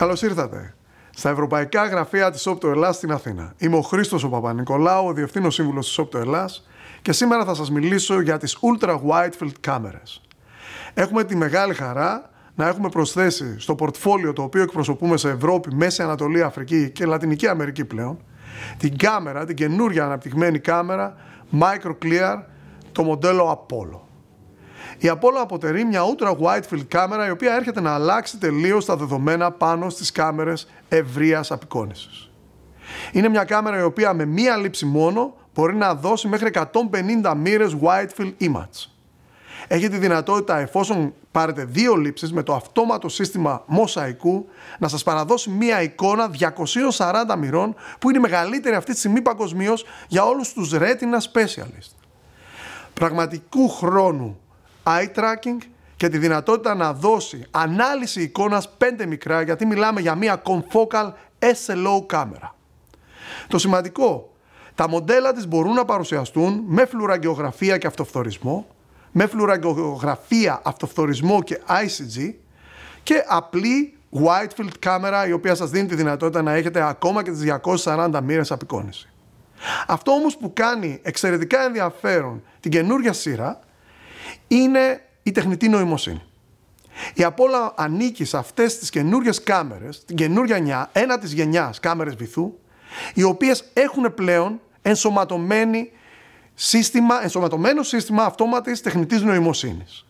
Καλώς ήρθατε. Στα ευρωπαϊκά γραφεία της ΟΠΤΟ ελλα στην Αθήνα. Είμαι ο Χρήστος ο Παπα-Νικολάου, ο διευθύνων σύμβουλος της ΟΠΤΟ και σήμερα θα σας μιλήσω για τις ultra Field κάμερε. Έχουμε τη μεγάλη χαρά να έχουμε προσθέσει στο πορτφόλιο το οποίο εκπροσωπούμε σε Ευρώπη, Μέση Ανατολή, Αφρική και Λατινική Αμερική πλέον, την κάμερα, την καινούργια αναπτυγμένη κάμερα Microclear, το μοντέλο Apollo. Η Apollo αποτελεί μια ultra wide field κάμερα η οποία έρχεται να αλλάξει τελείως τα δεδομένα πάνω στις κάμερες ευρείας απεικόνησης. Είναι μια κάμερα η οποία με μία λήψη μόνο μπορεί να δώσει μέχρι 150 μοίρες wide field image. Έχει τη δυνατότητα εφόσον πάρετε δύο λήψεις με το αυτόματο σύστημα μοσαϊκού να σας παραδώσει μία εικόνα 240 μοιρών που είναι η μεγαλύτερη αυτή τη στιγμή παγκοσμίως για όλους τους retina specialist. Πραγματικού χρόνου eye tracking και τη δυνατότητα να δώσει ανάλυση εικόνας πέντε μικρά γιατί μιλάμε για μια confocal SLO κάμερα. Το σημαντικό, τα μοντέλα της μπορούν να παρουσιαστούν με φλουραγγιογραφία και αυτοφθορισμό, με φλουραγγιογραφία, αυτοφθορισμό και ICG και απλή Field κάμερα η οποία σας δίνει τη δυνατότητα να έχετε ακόμα και τις 240 μοίρες απεικόνηση. Αυτό όμως που κάνει εξαιρετικά ενδιαφέρον την καινούργια σειρά είναι η τεχνητή νοημοσύνη. Η Απόλα ανήκει σε αυτές τις καινούριε κάμερες, την καινούρια γενιά, ένα της γενιάς κάμερες βυθού, οι οποίες έχουν πλέον ενσωματωμένη σύστημα, ενσωματωμένο σύστημα αυτόματης τεχνητής νοημοσύνης.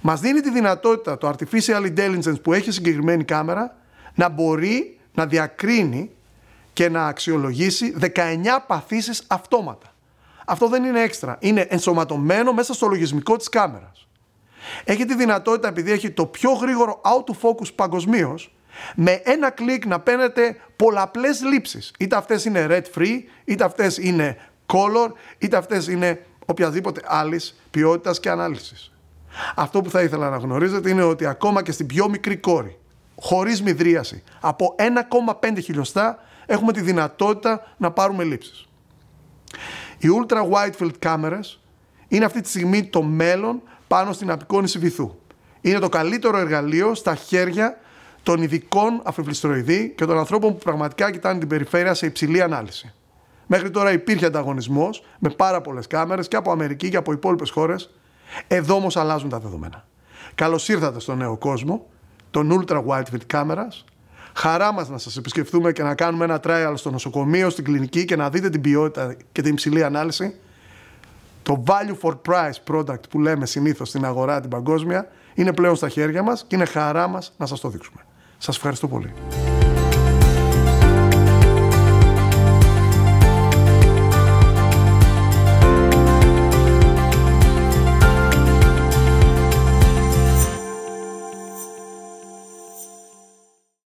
Μας δίνει τη δυνατότητα το artificial intelligence που έχει συγκεκριμένη κάμερα να μπορεί να διακρίνει και να αξιολογήσει 19 παθήσεις αυτόματα αυτό δεν είναι έξτρα. Είναι ενσωματωμένο μέσα στο λογισμικό της κάμερας. Έχει τη δυνατότητα, επειδή έχει το πιο γρήγορο out of focus παγκοσμίως, με ένα κλικ να παίρνετε πολλαπλές λήψεις. Είτε αυτές είναι red free, είτε αυτές είναι color, είτε αυτές είναι οποιαδήποτε άλλης ποιότητας και ανάλυσης. Αυτό που θα ήθελα να γνωρίζετε είναι ότι ακόμα και στην πιο μικρή κόρη, χωρίς μηδρίαση, από 1,5 χιλιοστά έχουμε τη δυνατότητα να πάρουμε λήψεις. Οι ultra widefield κάμερες είναι αυτή τη στιγμή το μέλλον πάνω στην απεικόνηση βυθού. Είναι το καλύτερο εργαλείο στα χέρια των ειδικών αφιβληστροειδή και των ανθρώπων που πραγματικά κοιτάνε την περιφέρεια σε υψηλή ανάλυση. Μέχρι τώρα υπήρχε ανταγωνισμός με πάρα πολλές κάμερες και από Αμερική και από υπόλοιπες χώρες. Εδώ όμως αλλάζουν τα δεδομένα. Καλώς ήρθατε στον νέο κόσμο των ultra widefield cameras Χαρά μας να σας επισκεφθούμε και να κάνουμε ένα trial στο νοσοκομείο, στην κλινική και να δείτε την ποιότητα και την υψηλή ανάλυση. Το value for price product που λέμε συνήθως στην αγορά την παγκόσμια είναι πλέον στα χέρια μας και είναι χαρά μας να σας το δείξουμε. Σας ευχαριστώ πολύ.